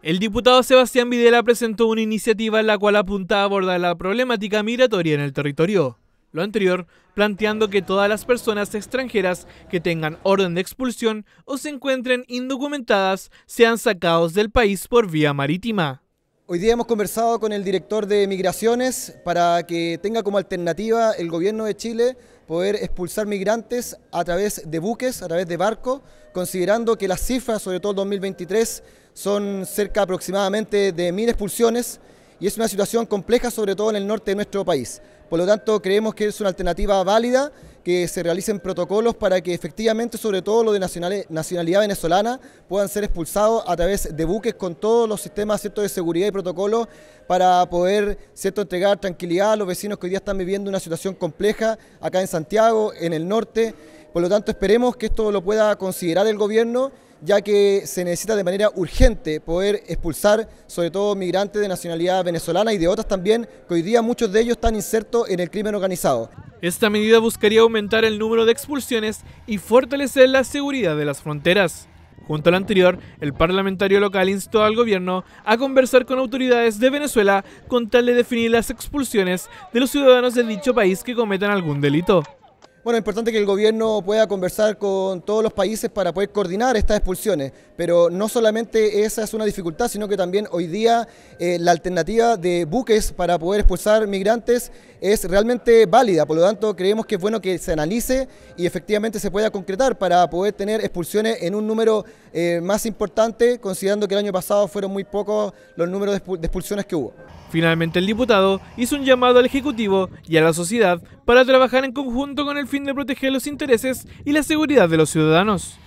El diputado Sebastián Videla presentó una iniciativa en la cual apunta a abordar la problemática migratoria en el territorio. Lo anterior, planteando que todas las personas extranjeras que tengan orden de expulsión o se encuentren indocumentadas sean sacados del país por vía marítima. Hoy día hemos conversado con el director de Migraciones para que tenga como alternativa el gobierno de Chile poder expulsar migrantes a través de buques, a través de barcos, considerando que las cifras, sobre todo el 2023, son cerca aproximadamente de mil expulsiones y es una situación compleja, sobre todo en el norte de nuestro país. Por lo tanto, creemos que es una alternativa válida, que se realicen protocolos para que efectivamente, sobre todo los de nacionalidad venezolana, puedan ser expulsados a través de buques con todos los sistemas de seguridad y protocolos para poder ¿cierto? entregar tranquilidad a los vecinos que hoy día están viviendo una situación compleja acá en Santiago, en el norte. Por lo tanto, esperemos que esto lo pueda considerar el gobierno ya que se necesita de manera urgente poder expulsar sobre todo migrantes de nacionalidad venezolana y de otras también, que hoy día muchos de ellos están insertos en el crimen organizado. Esta medida buscaría aumentar el número de expulsiones y fortalecer la seguridad de las fronteras. Junto al anterior, el parlamentario local instó al gobierno a conversar con autoridades de Venezuela con tal de definir las expulsiones de los ciudadanos de dicho país que cometan algún delito. Bueno, es importante que el gobierno pueda conversar con todos los países para poder coordinar estas expulsiones, pero no solamente esa es una dificultad, sino que también hoy día eh, la alternativa de buques para poder expulsar migrantes es realmente válida, por lo tanto creemos que es bueno que se analice y efectivamente se pueda concretar para poder tener expulsiones en un número eh, más importante, considerando que el año pasado fueron muy pocos los números de expulsiones que hubo. Finalmente el diputado hizo un llamado al Ejecutivo y a la sociedad para trabajar en conjunto con el fin de proteger los intereses y la seguridad de los ciudadanos.